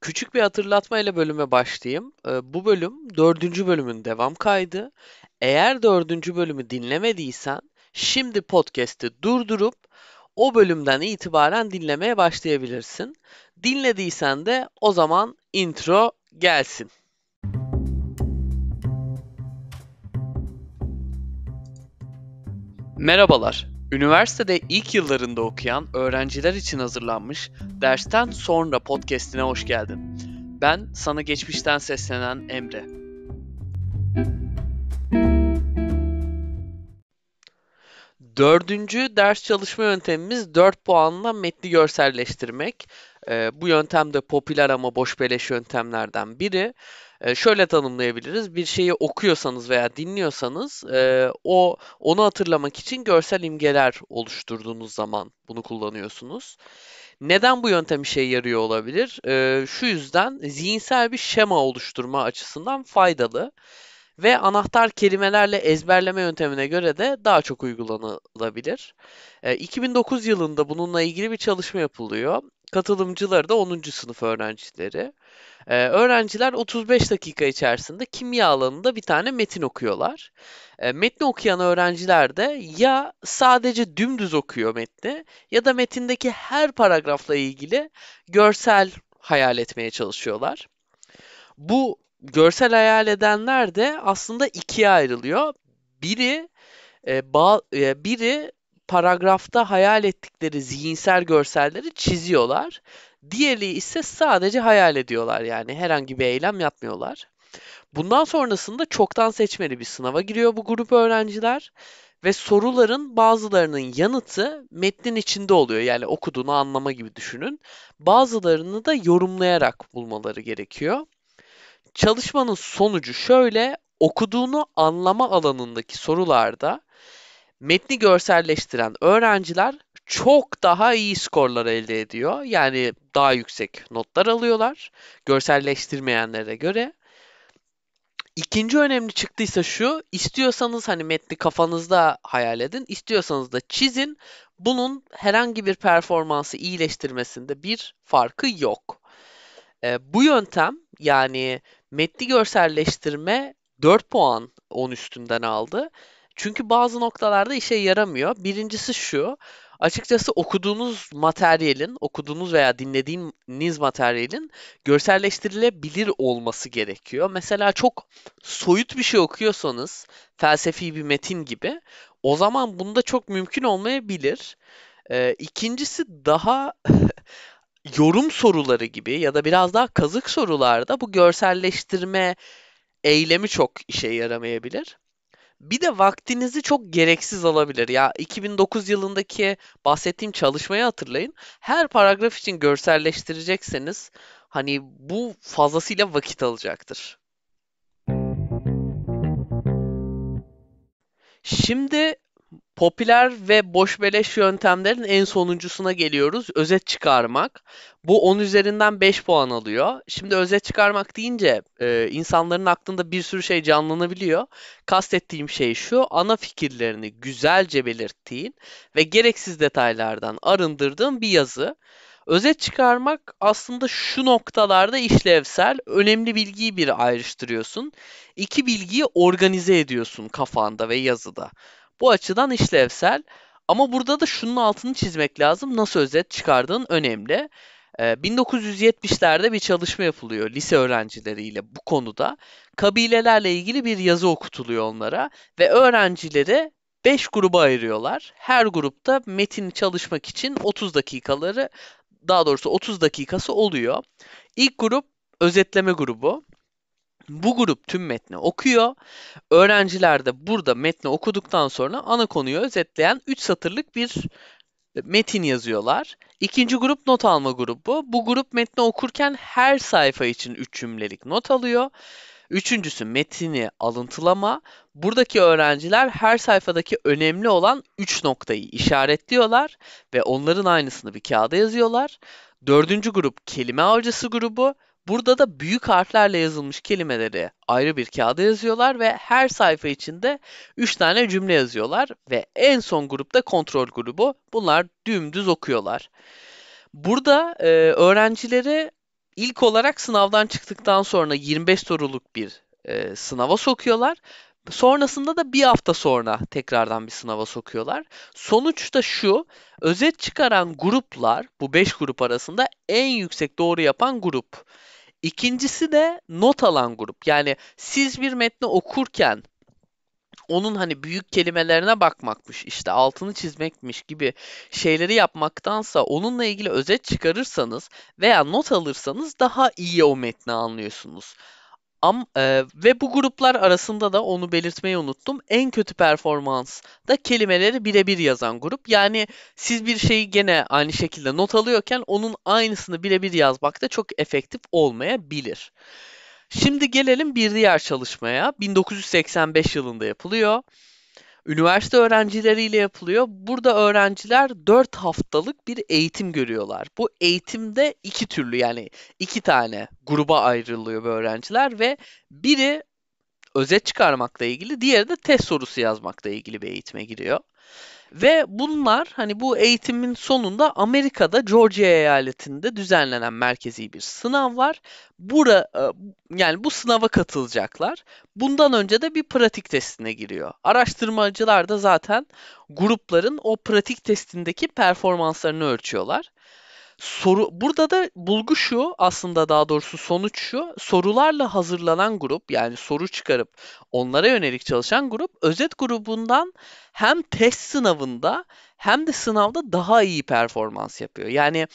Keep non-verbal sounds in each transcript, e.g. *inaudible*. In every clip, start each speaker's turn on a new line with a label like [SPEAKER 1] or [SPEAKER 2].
[SPEAKER 1] Küçük bir hatırlatma ile bölüme başlayayım. Ee, bu bölüm dördüncü bölümün devam kaydı. Eğer dördüncü bölümü dinlemediysen şimdi podcast'i durdurup o bölümden itibaren dinlemeye başlayabilirsin. Dinlediysen de o zaman intro gelsin. Merhabalar. Üniversitede ilk yıllarında okuyan öğrenciler için hazırlanmış Dersten Sonra podcast'ine hoş geldin. Ben sana geçmişten seslenen Emre. Dördüncü ders çalışma yöntemimiz 4 puanla metni görselleştirmek. Ee, bu yöntem de popüler ama boş beleş yöntemlerden biri. Ee, şöyle tanımlayabiliriz. Bir şeyi okuyorsanız veya dinliyorsanız e, o onu hatırlamak için görsel imgeler oluşturduğunuz zaman bunu kullanıyorsunuz. Neden bu yöntem işe yarıyor olabilir? E, şu yüzden zihinsel bir şema oluşturma açısından faydalı ve anahtar kelimelerle ezberleme yöntemine göre de daha çok uygulanılabilir. E, ee, 2009 yılında bununla ilgili bir çalışma yapılıyor. Katılımcıları da 10. sınıf öğrencileri. Ee, öğrenciler 35 dakika içerisinde kimya alanında bir tane metin okuyorlar. Ee, metni okuyan öğrenciler de ya sadece dümdüz okuyor metni ya da metindeki her paragrafla ilgili görsel hayal etmeye çalışıyorlar. Bu görsel hayal edenler de aslında ikiye ayrılıyor. Biri e, ba- e, biri paragrafta hayal ettikleri zihinsel görselleri çiziyorlar. Diğeri ise sadece hayal ediyorlar yani herhangi bir eylem yapmıyorlar. Bundan sonrasında çoktan seçmeli bir sınava giriyor bu grup öğrenciler ve soruların bazılarının yanıtı metnin içinde oluyor. Yani okuduğunu anlama gibi düşünün. Bazılarını da yorumlayarak bulmaları gerekiyor. Çalışmanın sonucu şöyle, okuduğunu anlama alanındaki sorularda metni görselleştiren öğrenciler çok daha iyi skorlar elde ediyor. Yani daha yüksek notlar alıyorlar görselleştirmeyenlere göre. İkinci önemli çıktıysa şu, istiyorsanız hani metni kafanızda hayal edin, istiyorsanız da çizin. Bunun herhangi bir performansı iyileştirmesinde bir farkı yok. E, bu yöntem yani metni görselleştirme 4 puan 10 üstünden aldı. Çünkü bazı noktalarda işe yaramıyor. Birincisi şu. Açıkçası okuduğunuz materyalin, okuduğunuz veya dinlediğiniz materyalin görselleştirilebilir olması gerekiyor. Mesela çok soyut bir şey okuyorsanız, felsefi bir metin gibi, o zaman bunda çok mümkün olmayabilir. Ee, ikincisi daha *laughs* yorum soruları gibi ya da biraz daha kazık sorularda bu görselleştirme eylemi çok işe yaramayabilir. Bir de vaktinizi çok gereksiz alabilir. Ya 2009 yılındaki bahsettiğim çalışmayı hatırlayın. Her paragraf için görselleştirecekseniz hani bu fazlasıyla vakit alacaktır. Şimdi Popüler ve boş beleş yöntemlerin en sonuncusuna geliyoruz. Özet çıkarmak. Bu 10 üzerinden 5 puan alıyor. Şimdi özet çıkarmak deyince e, insanların aklında bir sürü şey canlanabiliyor. Kastettiğim şey şu. Ana fikirlerini güzelce belirttiğin ve gereksiz detaylardan arındırdığın bir yazı. Özet çıkarmak aslında şu noktalarda işlevsel. Önemli bilgiyi bir ayrıştırıyorsun. İki bilgiyi organize ediyorsun kafanda ve yazıda. Bu açıdan işlevsel. Ama burada da şunun altını çizmek lazım. Nasıl özet çıkardığın önemli. 1970'lerde ee, bir çalışma yapılıyor lise öğrencileriyle bu konuda. Kabilelerle ilgili bir yazı okutuluyor onlara ve öğrencileri 5 gruba ayırıyorlar. Her grupta metini çalışmak için 30 dakikaları daha doğrusu 30 dakikası oluyor. İlk grup özetleme grubu. Bu grup tüm metni okuyor. Öğrenciler de burada metni okuduktan sonra ana konuyu özetleyen 3 satırlık bir metin yazıyorlar. İkinci grup not alma grubu. Bu grup metni okurken her sayfa için 3 cümlelik not alıyor. Üçüncüsü metini alıntılama. Buradaki öğrenciler her sayfadaki önemli olan 3 noktayı işaretliyorlar ve onların aynısını bir kağıda yazıyorlar. Dördüncü grup kelime avcısı grubu. Burada da büyük harflerle yazılmış kelimeleri ayrı bir kağıda yazıyorlar ve her sayfa içinde 3 tane cümle yazıyorlar ve en son grupta kontrol grubu. Bunlar dümdüz okuyorlar. Burada e, öğrencileri ilk olarak sınavdan çıktıktan sonra 25 soruluk bir e, sınava sokuyorlar. Sonrasında da bir hafta sonra tekrardan bir sınava sokuyorlar. Sonuç da şu, özet çıkaran gruplar bu 5 grup arasında en yüksek doğru yapan grup. İkincisi de not alan grup. Yani siz bir metni okurken onun hani büyük kelimelerine bakmakmış işte altını çizmekmiş gibi şeyleri yapmaktansa onunla ilgili özet çıkarırsanız veya not alırsanız daha iyi o metni anlıyorsunuz. Am, e, ve bu gruplar arasında da onu belirtmeyi unuttum. En kötü performans da kelimeleri birebir yazan grup. Yani siz bir şeyi gene aynı şekilde not alıyorken onun aynısını birebir yazmak da çok efektif olmayabilir. Şimdi gelelim bir diğer çalışmaya. 1985 yılında yapılıyor üniversite öğrencileriyle yapılıyor. Burada öğrenciler 4 haftalık bir eğitim görüyorlar. Bu eğitimde iki türlü yani iki tane gruba ayrılıyor bu öğrenciler ve biri özet çıkarmakla ilgili, diğeri de test sorusu yazmakla ilgili bir eğitime giriyor. Ve bunlar hani bu eğitimin sonunda Amerika'da Georgia eyaletinde düzenlenen merkezi bir sınav var. Bura e, yani bu sınava katılacaklar. Bundan önce de bir pratik testine giriyor. Araştırmacılar da zaten grupların o pratik testindeki performanslarını ölçüyorlar soru burada da bulgu şu aslında daha doğrusu sonuç şu sorularla hazırlanan grup yani soru çıkarıp onlara yönelik çalışan grup özet grubundan hem test sınavında hem de sınavda daha iyi performans yapıyor. Yani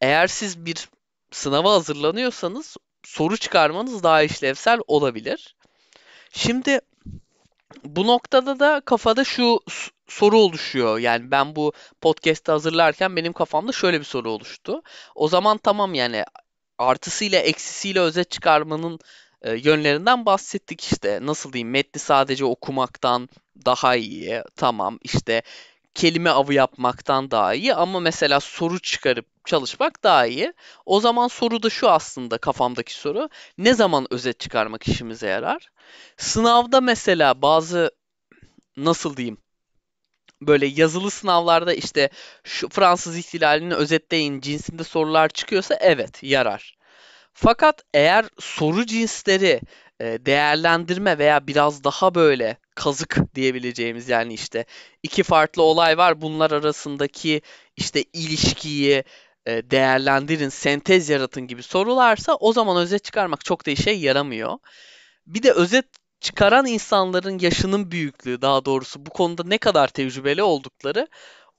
[SPEAKER 1] eğer siz bir sınava hazırlanıyorsanız soru çıkarmanız daha işlevsel olabilir. Şimdi bu noktada da kafada şu soru oluşuyor. Yani ben bu podcast'ı hazırlarken benim kafamda şöyle bir soru oluştu. O zaman tamam yani artısıyla eksisiyle özet çıkarmanın e, yönlerinden bahsettik işte. Nasıl diyeyim metni sadece okumaktan daha iyi. Tamam işte kelime avı yapmaktan daha iyi ama mesela soru çıkarıp çalışmak daha iyi. O zaman soru da şu aslında kafamdaki soru. Ne zaman özet çıkarmak işimize yarar? Sınavda mesela bazı nasıl diyeyim böyle yazılı sınavlarda işte şu Fransız ihtilalini özetleyin cinsinde sorular çıkıyorsa evet yarar. Fakat eğer soru cinsleri e, değerlendirme veya biraz daha böyle kazık diyebileceğimiz yani işte iki farklı olay var bunlar arasındaki işte ilişkiyi e, değerlendirin, sentez yaratın gibi sorularsa o zaman özet çıkarmak çok da işe yaramıyor. Bir de özet çıkaran insanların yaşının büyüklüğü daha doğrusu bu konuda ne kadar tecrübeli oldukları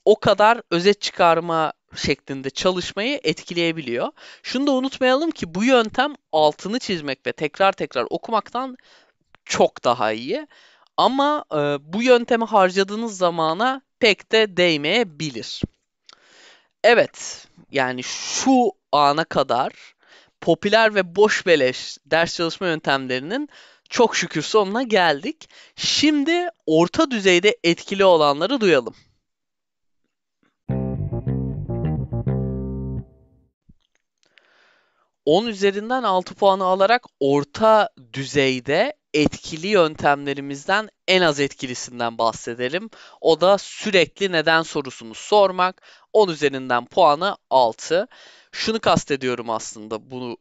[SPEAKER 1] o kadar özet çıkarma şeklinde çalışmayı etkileyebiliyor. Şunu da unutmayalım ki bu yöntem altını çizmek ve tekrar tekrar okumaktan çok daha iyi. Ama e, bu yöntemi harcadığınız zamana pek de değmeyebilir. Evet, yani şu ana kadar popüler ve boş beleş ders çalışma yöntemlerinin çok şükür sonuna geldik. Şimdi orta düzeyde etkili olanları duyalım. On üzerinden 6 puanı alarak orta düzeyde etkili yöntemlerimizden en az etkilisinden bahsedelim. O da sürekli neden sorusunu sormak. 10 üzerinden puanı 6. Şunu kastediyorum aslında bunu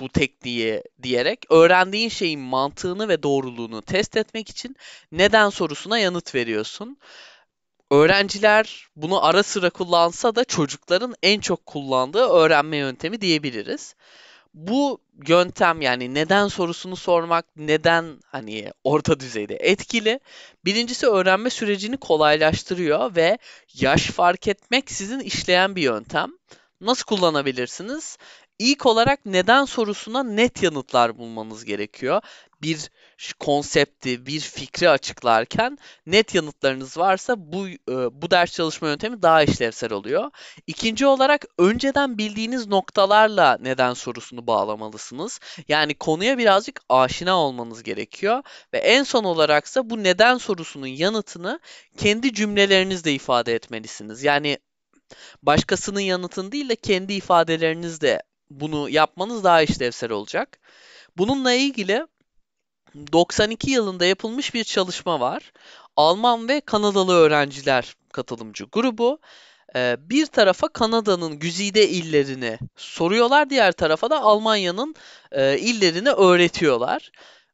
[SPEAKER 1] bu tekniği diyerek öğrendiğin şeyin mantığını ve doğruluğunu test etmek için neden sorusuna yanıt veriyorsun. Öğrenciler bunu ara sıra kullansa da çocukların en çok kullandığı öğrenme yöntemi diyebiliriz. Bu yöntem yani neden sorusunu sormak neden hani orta düzeyde etkili. Birincisi öğrenme sürecini kolaylaştırıyor ve yaş fark etmek sizin işleyen bir yöntem. Nasıl kullanabilirsiniz? İlk olarak neden sorusuna net yanıtlar bulmanız gerekiyor. Bir konsepti, bir fikri açıklarken net yanıtlarınız varsa bu e, bu ders çalışma yöntemi daha işlevsel oluyor. İkinci olarak önceden bildiğiniz noktalarla neden sorusunu bağlamalısınız. Yani konuya birazcık aşina olmanız gerekiyor ve en son olaraksa bu neden sorusunun yanıtını kendi cümlelerinizle ifade etmelisiniz. Yani başkasının yanıtını değil de kendi ifadelerinizle bunu yapmanız daha işlevsel olacak. Bununla ilgili 92 yılında yapılmış bir çalışma var. Alman ve Kanadalı öğrenciler katılımcı grubu. E, bir tarafa Kanada'nın güzide illerini soruyorlar, diğer tarafa da Almanya'nın e, illerini öğretiyorlar.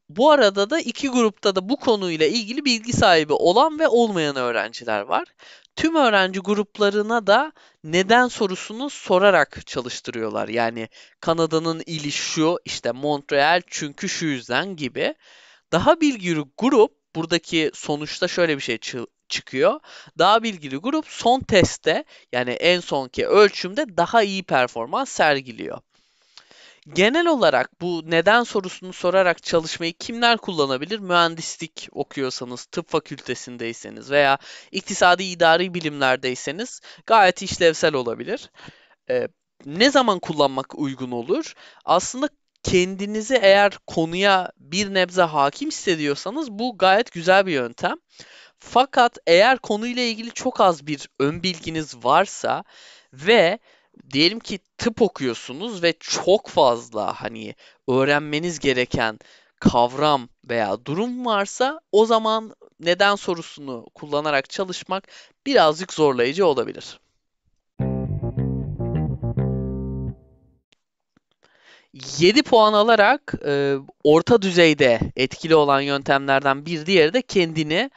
[SPEAKER 1] Bu arada da iki grupta da bu konuyla ilgili bilgi sahibi olan ve olmayan öğrenciler var tüm öğrenci gruplarına da neden sorusunu sorarak çalıştırıyorlar. Yani Kanada'nın ili şu, işte Montreal çünkü şu yüzden gibi. Daha bilgili grup buradaki sonuçta şöyle bir şey çı çıkıyor. Daha bilgili grup son testte yani en sonki ölçümde daha iyi performans sergiliyor. Genel olarak bu neden sorusunu sorarak çalışmayı kimler kullanabilir? Mühendislik okuyorsanız, tıp fakültesindeyseniz veya iktisadi idari bilimlerdeyseniz gayet işlevsel olabilir. Ee, ne zaman kullanmak uygun olur? Aslında kendinizi eğer konuya bir nebze hakim hissediyorsanız bu gayet güzel bir yöntem. Fakat eğer konuyla ilgili çok az bir ön bilginiz varsa ve diyelim ki tıp okuyorsunuz ve çok fazla hani öğrenmeniz gereken kavram veya durum varsa o zaman neden sorusunu kullanarak çalışmak birazcık zorlayıcı olabilir. Yedi puan alarak e, orta düzeyde etkili olan yöntemlerden bir diğeri de kendini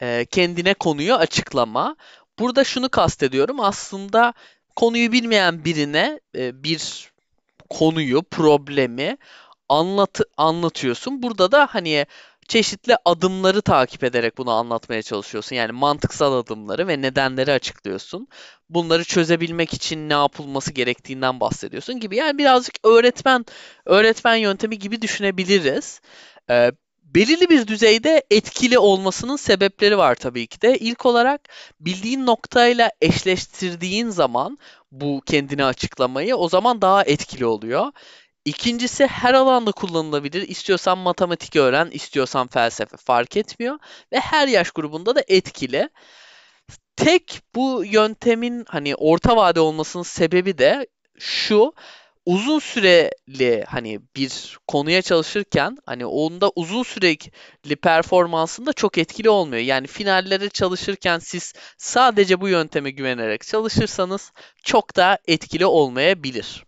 [SPEAKER 1] e, kendine konuyu açıklama. Burada şunu kastediyorum aslında konuyu bilmeyen birine e, bir konuyu, problemi anlat anlatıyorsun. Burada da hani e, çeşitli adımları takip ederek bunu anlatmaya çalışıyorsun. Yani mantıksal adımları ve nedenleri açıklıyorsun. Bunları çözebilmek için ne yapılması gerektiğinden bahsediyorsun gibi. Yani birazcık öğretmen öğretmen yöntemi gibi düşünebiliriz. Ee, Belirli bir düzeyde etkili olmasının sebepleri var tabii ki de. İlk olarak bildiğin noktayla eşleştirdiğin zaman bu kendini açıklamayı o zaman daha etkili oluyor. İkincisi her alanda kullanılabilir. İstiyorsan matematik öğren, istiyorsan felsefe fark etmiyor. Ve her yaş grubunda da etkili. Tek bu yöntemin hani orta vade olmasının sebebi de şu uzun süreli hani bir konuya çalışırken hani onda uzun süreli performansında çok etkili olmuyor. Yani finallere çalışırken siz sadece bu yönteme güvenerek çalışırsanız çok daha etkili olmayabilir.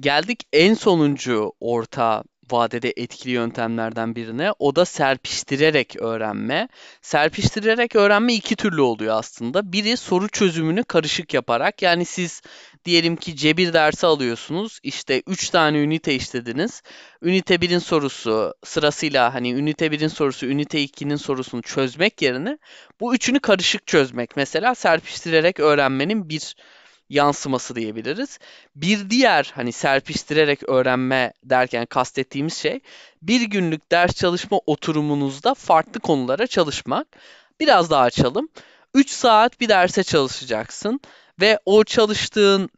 [SPEAKER 1] Geldik en sonuncu orta vadede etkili yöntemlerden birine. O da serpiştirerek öğrenme. Serpiştirerek öğrenme iki türlü oluyor aslında. Biri soru çözümünü karışık yaparak. Yani siz diyelim ki cebir dersi alıyorsunuz. İşte 3 tane ünite işlediniz. Ünite 1'in sorusu sırasıyla hani ünite 1'in sorusu, ünite 2'nin sorusunu çözmek yerine bu üçünü karışık çözmek. Mesela serpiştirerek öğrenmenin bir yansıması diyebiliriz. Bir diğer hani serpiştirerek öğrenme derken kastettiğimiz şey bir günlük ders çalışma oturumunuzda farklı konulara çalışmak. Biraz daha açalım. 3 saat bir derse çalışacaksın ve o çalıştığın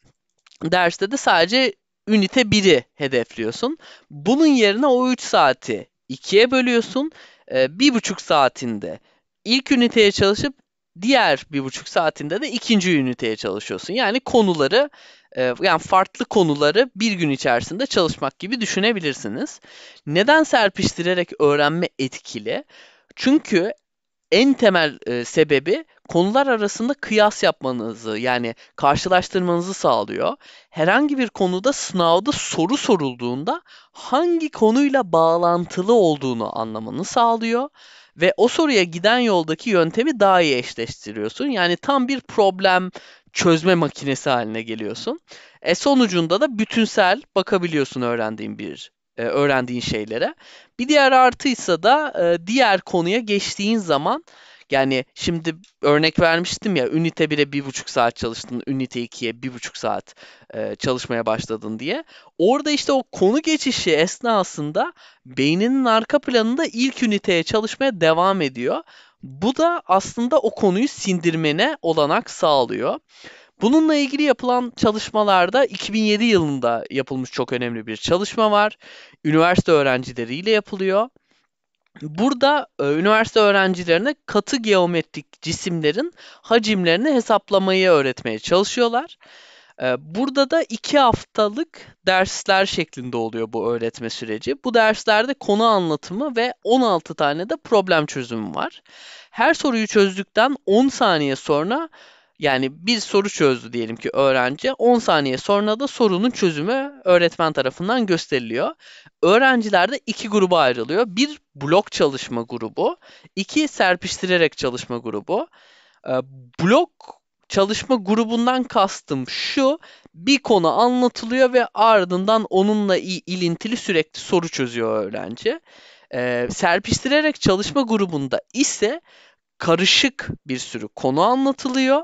[SPEAKER 1] derste de sadece ünite 1'i hedefliyorsun. Bunun yerine o 3 saati 2'ye bölüyorsun. Bir buçuk saatinde ilk üniteye çalışıp diğer bir buçuk saatinde de ikinci üniteye çalışıyorsun. Yani konuları e, yani farklı konuları bir gün içerisinde çalışmak gibi düşünebilirsiniz. Neden serpiştirerek öğrenme etkili? Çünkü en temel e, sebebi konular arasında kıyas yapmanızı yani karşılaştırmanızı sağlıyor. Herhangi bir konuda sınavda soru sorulduğunda hangi konuyla bağlantılı olduğunu anlamanı sağlıyor ve o soruya giden yoldaki yöntemi daha iyi eşleştiriyorsun. Yani tam bir problem çözme makinesi haline geliyorsun. E sonucunda da bütünsel bakabiliyorsun öğrendiğin bir e, öğrendiğin şeylere. Bir diğer artıysa da e, diğer konuya geçtiğin zaman yani şimdi örnek vermiştim ya ünite 1'e 1,5 saat çalıştın, ünite 2'ye 1,5 saat e, çalışmaya başladın diye. Orada işte o konu geçişi esnasında beyninin arka planında ilk üniteye çalışmaya devam ediyor. Bu da aslında o konuyu sindirmene olanak sağlıyor. Bununla ilgili yapılan çalışmalarda 2007 yılında yapılmış çok önemli bir çalışma var. Üniversite öğrencileriyle yapılıyor. Burada e, üniversite öğrencilerine katı geometrik cisimlerin hacimlerini hesaplamayı öğretmeye çalışıyorlar. E, burada da iki haftalık dersler şeklinde oluyor bu öğretme süreci. Bu derslerde konu anlatımı ve 16 tane de problem çözümü var. Her soruyu çözdükten 10 saniye sonra yani bir soru çözdü diyelim ki öğrenci. 10 saniye sonra da sorunun çözümü öğretmen tarafından gösteriliyor. Öğrenciler de iki gruba ayrılıyor. Bir blok çalışma grubu, iki serpiştirerek çalışma grubu. Ee, blok çalışma grubundan kastım şu. Bir konu anlatılıyor ve ardından onunla ilintili sürekli soru çözüyor öğrenci. E, serpiştirerek çalışma grubunda ise karışık bir sürü konu anlatılıyor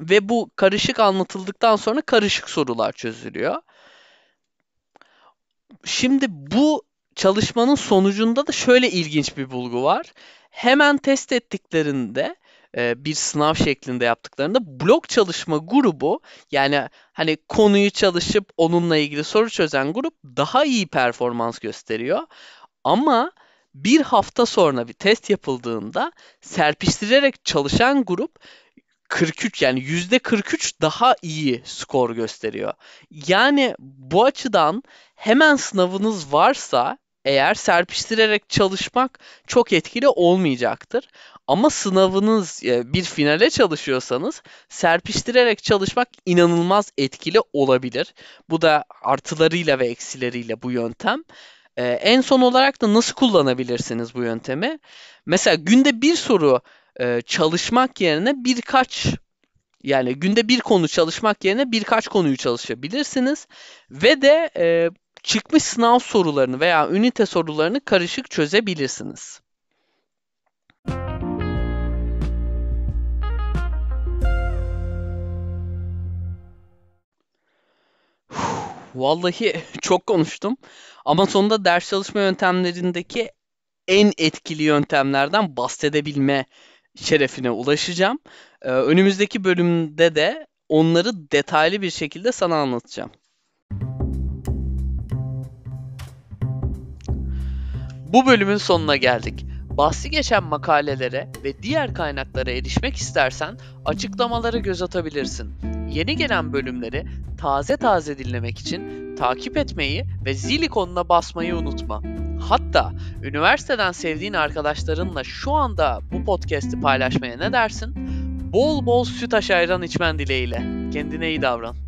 [SPEAKER 1] ve bu karışık anlatıldıktan sonra karışık sorular çözülüyor. Şimdi bu çalışmanın sonucunda da şöyle ilginç bir bulgu var. Hemen test ettiklerinde e, bir sınav şeklinde yaptıklarında blok çalışma grubu yani hani konuyu çalışıp onunla ilgili soru çözen grup daha iyi performans gösteriyor. Ama bir hafta sonra bir test yapıldığında serpiştirerek çalışan grup 43 yani yüzde 43 daha iyi skor gösteriyor. Yani bu açıdan hemen sınavınız varsa eğer serpiştirerek çalışmak çok etkili olmayacaktır. Ama sınavınız e, bir finale çalışıyorsanız serpiştirerek çalışmak inanılmaz etkili olabilir. Bu da artılarıyla ve eksileriyle bu yöntem. Ee, en son olarak da nasıl kullanabilirsiniz bu yöntemi? Mesela günde bir soru e, çalışmak yerine birkaç yani günde bir konu çalışmak yerine birkaç konuyu çalışabilirsiniz ve de e, çıkmış sınav sorularını veya ünite sorularını karışık çözebilirsiniz. Vallahi *laughs* çok konuştum ama sonunda ders çalışma yöntemlerindeki en etkili yöntemlerden bahsedebilme şerefine ulaşacağım. Ee, önümüzdeki bölümde de onları detaylı bir şekilde sana anlatacağım. Bu bölümün sonuna geldik. Bahsi geçen makalelere ve diğer kaynaklara erişmek istersen açıklamalara göz atabilirsin. Yeni gelen bölümleri taze taze dinlemek için takip etmeyi ve zil ikonuna basmayı unutma hatta üniversiteden sevdiğin arkadaşlarınla şu anda bu podcast'i paylaşmaya ne dersin? Bol bol süt aşağıdan içmen dileğiyle. Kendine iyi davran.